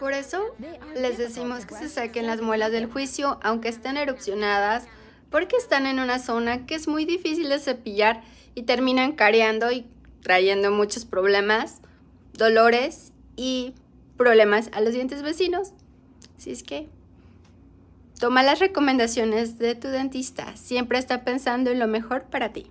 Por eso les decimos que se saquen las muelas del juicio, aunque estén erupcionadas, porque están en una zona que es muy difícil de cepillar y terminan careando y trayendo muchos problemas, dolores y problemas a los dientes vecinos. Así es que toma las recomendaciones de tu dentista, siempre está pensando en lo mejor para ti.